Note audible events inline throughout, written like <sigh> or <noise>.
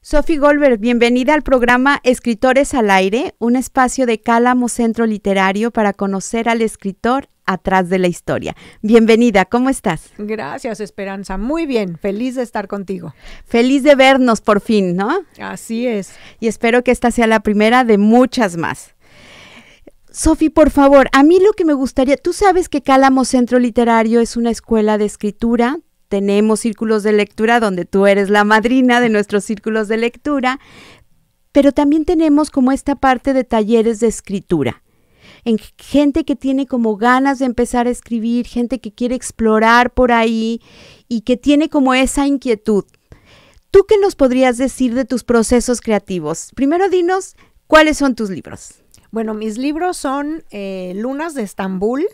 Sophie Goldberg, bienvenida al programa Escritores al Aire, un espacio de Cálamo Centro Literario para conocer al escritor atrás de la historia. Bienvenida, ¿cómo estás? Gracias, Esperanza. Muy bien, feliz de estar contigo. Feliz de vernos por fin, ¿no? Así es. Y espero que esta sea la primera de muchas más. Sophie, por favor, a mí lo que me gustaría, tú sabes que Cálamo Centro Literario es una escuela de escritura, tenemos círculos de lectura donde tú eres la madrina de nuestros círculos de lectura, pero también tenemos como esta parte de talleres de escritura. En gente que tiene como ganas de empezar a escribir, gente que quiere explorar por ahí y que tiene como esa inquietud. ¿Tú qué nos podrías decir de tus procesos creativos? Primero dinos, ¿cuáles son tus libros? Bueno, mis libros son eh, Lunas de Estambul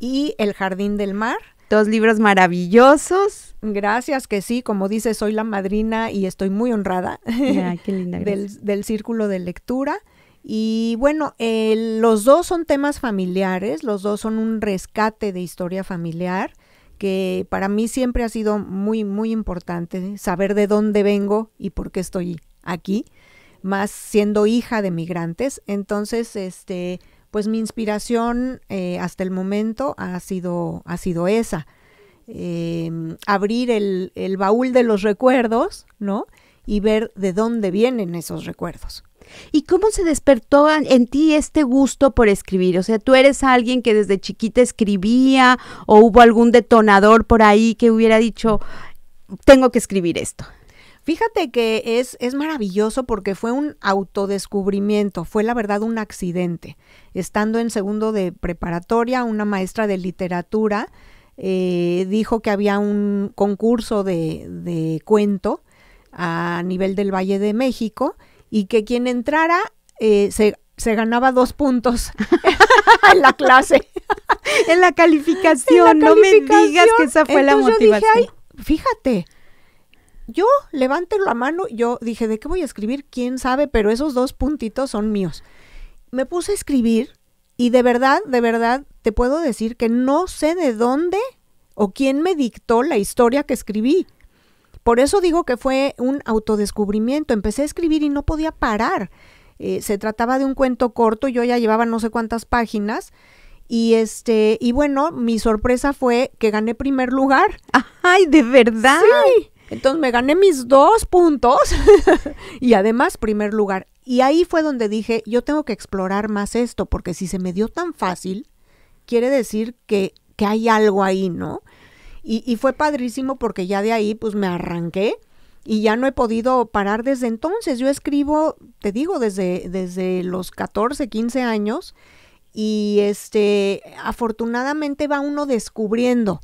y El Jardín del Mar Dos libros maravillosos. Gracias, que sí, como dice, soy la madrina y estoy muy honrada <laughs> del, círculo de lectura. Y bueno, los dos son temas familiares, los dos son un rescate de historia familiar que para mí siempre ha sido muy, muy importante saber de dónde vengo y por qué estoy aquí, más siendo hija de migrantes. Entonces, este, pues mi inspiración eh, hasta el momento ha sido, ha sido esa. Em, abrir el, el, baúl de los recuerdos, ¿no? Y ver de dónde vienen esos recuerdos. ¿Y cómo se despertó en ti este gusto por escribir? O sea, ¿tú eres alguien que desde chiquita escribía o hubo algún detonador por ahí que hubiera dicho, tengo que escribir esto? Fíjate que es, es maravilloso porque fue un autodescubrimiento, fue la verdad un accidente. Estando en segundo de preparatoria, una maestra de literatura eh, dijo que había un concurso de, de cuento a nivel del Valle de México y que quien entrara eh, se, ganaba dos puntos <laughs> en la clase, <laughs> en la calificación. no me digas que esa fue la motivación. fíjate, yo levanté la mano, yo dije, ¿de qué voy a escribir? ¿Quién sabe? Pero esos dos puntitos son míos. Me puse a escribir y de verdad, de verdad, te puedo decir que no sé de dónde o quién me dictó la historia que escribí. Por eso digo que fue un autodescubrimiento. Empecé a escribir y no podía parar. Eh, se trataba de un cuento corto, yo ya llevaba no sé cuántas páginas. Y este, y bueno, mi sorpresa fue que gané primer lugar. Ay, de verdad. Sí. Entonces me gané mis dos puntos <laughs> y además primer lugar. Y ahí fue donde dije, yo tengo que explorar más esto, porque si se me dio tan fácil, quiere decir que, hay algo ahí, ¿no? Y, fue padrísimo porque ya de ahí pues me arranqué y ya no he podido parar desde entonces. Yo escribo, te digo, desde, desde los 14, 15 años y este, afortunadamente va uno descubriendo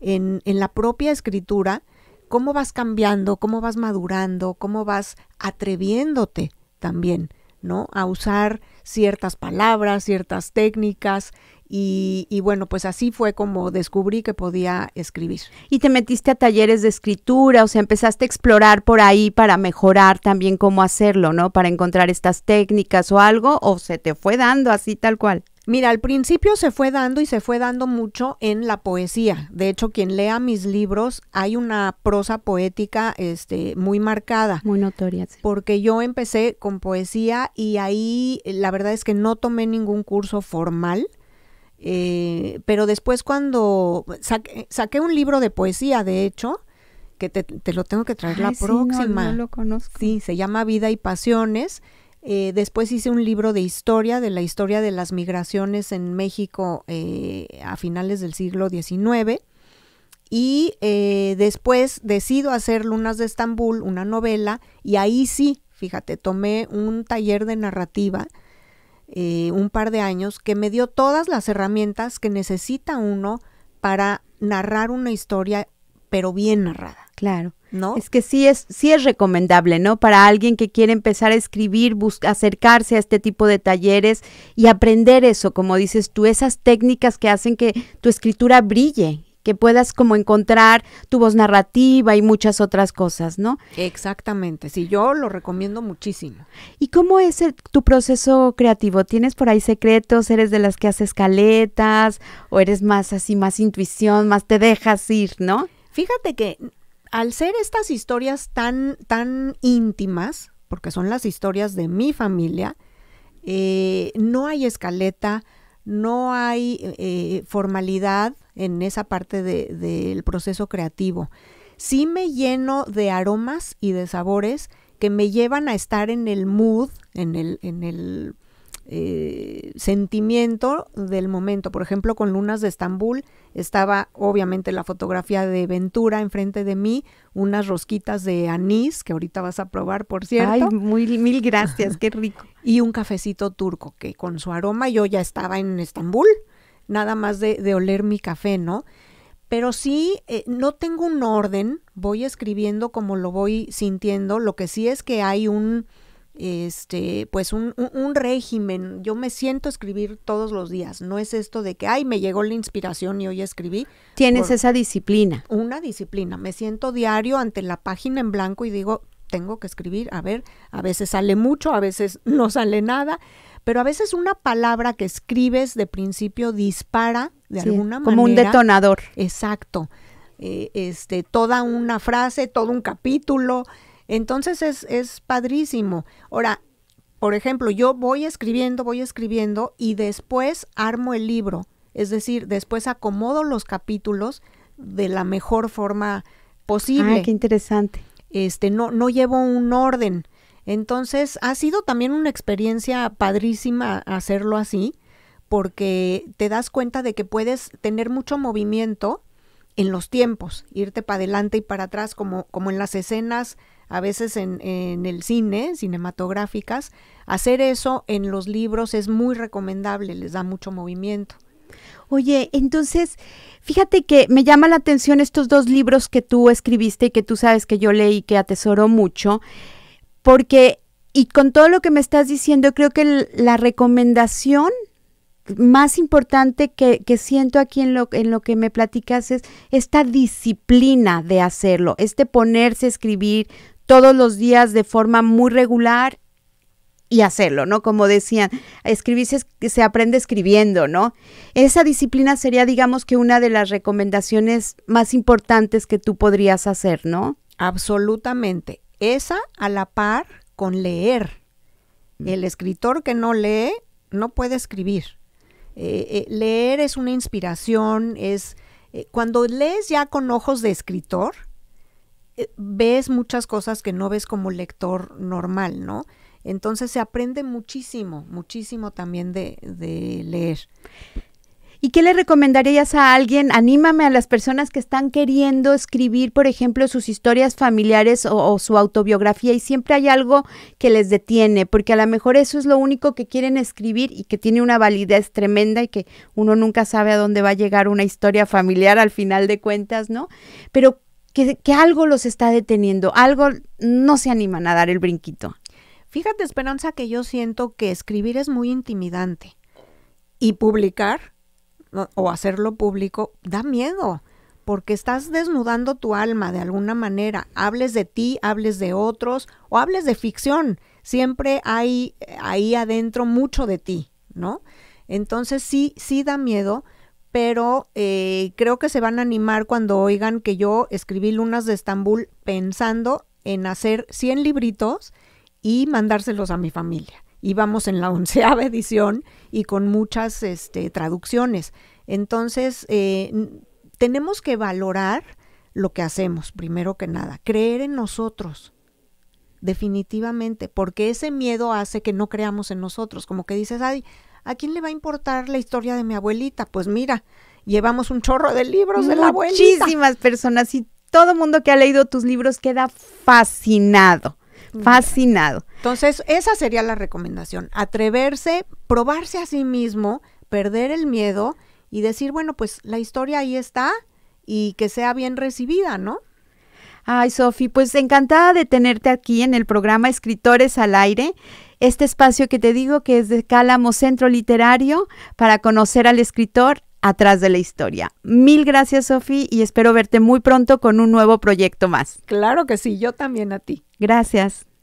en la propia escritura cómo vas cambiando, cómo vas madurando, cómo vas atreviéndote también, ¿no? A usar ciertas palabras, ciertas técnicas. Y, bueno, pues así fue como descubrí que podía escribir. Y te metiste a talleres de escritura, o sea, empezaste a explorar por ahí para mejorar también cómo hacerlo, ¿no? Para encontrar estas técnicas o algo, o se te fue dando así tal cual. Mira, al principio se fue dando y se fue dando mucho en la poesía. De hecho, quien lea mis libros, hay una prosa poética este, muy marcada. Muy notoria. Sí. Porque yo empecé con poesía y ahí la verdad es que no tomé ningún curso formal. Eh, pero después cuando saqué, un libro de poesía, de hecho, que te, lo tengo que traer la próxima. no lo conozco. Sí, se llama Vida y Pasiones eh, después hice un libro de historia, de la historia de las migraciones en México eh, a finales del siglo XIX. Y eh, después decido hacer Lunas de Estambul, una novela, y ahí sí, fíjate, tomé un taller de narrativa, un par de años, que me dio todas las herramientas que necesita uno para narrar una historia, pero bien narrada. Claro. Es que sí es, sí es recomendable, ¿no? Para alguien que quiere empezar a escribir, acercarse a este tipo de talleres y aprender eso, como dices tú, esas técnicas que hacen que tu escritura brille que puedas como encontrar tu voz narrativa y muchas otras cosas, ¿no? Exactamente, sí, yo lo recomiendo muchísimo. ¿Y cómo es tu proceso creativo? ¿Tienes por ahí secretos? ¿Eres de las que haces caletas? ¿O eres más así, más intuición, más te dejas ir, ¿no? Fíjate que al ser estas historias tan, tan íntimas, porque son las historias de mi familia, eh, no hay escaleta, no hay eh, formalidad en esa parte del proceso creativo. Sí me lleno de aromas y de sabores que me llevan a estar en el mood, en el, en el eh, sentimiento del momento. Por ejemplo, con Lunas de Estambul estaba obviamente la fotografía de Ventura enfrente de mí, unas rosquitas de anís que ahorita vas a probar, por cierto. Ay, mil gracias, qué rico. <laughs> y un cafecito turco que con su aroma yo ya estaba en Estambul, nada más de, oler mi café, ¿no? Pero sí, eh, no tengo un orden, voy escribiendo como lo voy sintiendo, lo que sí es que hay un, este, pues un, régimen. Yo me siento escribir todos los días. No es esto de que, ay, me llegó la inspiración y hoy escribí. Tienes esa disciplina. Una disciplina. Me siento diario ante la página en blanco y digo, tengo que escribir. A ver, a veces sale mucho, a veces no sale nada. Pero a veces una palabra que escribes de principio dispara de alguna manera. Como un detonador. Exacto. Eh, este, toda una frase, todo un capítulo. Entonces es, padrísimo. Ahora, por ejemplo, yo voy escribiendo, voy escribiendo y después armo el libro. Es decir, después acomodo los capítulos de la mejor forma posible. Ah, qué interesante. Este, no, no llevo un orden. Entonces, ha sido también una experiencia padrísima hacerlo así, porque te das cuenta de que puedes tener mucho movimiento en los tiempos, irte para adelante y para atrás, como, como en las escenas a veces en, en, el cine, cinematográficas, hacer eso en los libros es muy recomendable, les da mucho movimiento. Oye, entonces, fíjate que me llama la atención estos dos libros que tú escribiste y que tú sabes que yo leí y que atesoro mucho, porque, y con todo lo que me estás diciendo, creo que la recomendación más importante que, que, siento aquí en lo, en lo que me platicas es esta disciplina de hacerlo, este ponerse a escribir todos los días de forma muy regular y hacerlo, ¿no? Como decían, escribirse se, aprende escribiendo, ¿no? Esa disciplina sería, digamos, que una de las recomendaciones más importantes que tú podrías hacer, ¿no? Absolutamente. Esa a la par con leer. Mm. El escritor que no lee no puede escribir. Eh, eh, leer es una inspiración, es... Eh, cuando lees ya con ojos de escritor, eh, ves muchas cosas que no ves como lector normal, ¿no? Entonces se aprende muchísimo, muchísimo también de, leer. ¿Y qué le recomendarías a alguien? Anímame a las personas que están queriendo escribir, por ejemplo, sus historias familiares o, su autobiografía y siempre hay algo que les detiene, porque a lo mejor eso es lo único que quieren escribir y que tiene una validez tremenda y que uno nunca sabe a dónde va a llegar una historia familiar al final de cuentas, ¿no? Pero que, algo los está deteniendo, algo no se animan a dar el brinquito. Fíjate, Esperanza, que yo siento que escribir es muy intimidante y publicar o hacerlo público da miedo porque estás desnudando tu alma de alguna manera. Hables de ti, hables de otros o hables de ficción. Siempre hay eh, ahí adentro mucho de ti, ¿no? Entonces sí, sí da miedo, pero eh, creo que se van a animar cuando oigan que yo escribí Lunas de Estambul pensando en hacer 100 libritos y mandárselos a mi familia. Y vamos en la <laughs> onceava edición y con muchas este, traducciones. Entonces, eh, tenemos que valorar lo que hacemos, primero que nada, creer en nosotros, definitivamente, porque ese miedo hace que no creamos en nosotros, como que dices, ay, ¿a quién le va a importar la historia de mi abuelita? Pues mira, llevamos un chorro de libros de la abuelita. Muchísimas personas y todo mundo que ha leído tus libros queda fascinado, fascinado. Entonces, esa sería la recomendación, atreverse, probarse a sí mismo, perder el miedo y decir, bueno, pues la historia ahí está y que sea bien recibida, ¿no? Ay, Sofi, pues encantada de tenerte aquí en el programa Escritores al Aire este espacio que te digo que es de Cálamo Centro Literario para conocer al escritor atrás de la historia. Mil gracias, Sofía, y espero verte muy pronto con un nuevo proyecto más. Claro que sí, yo también a ti. Gracias.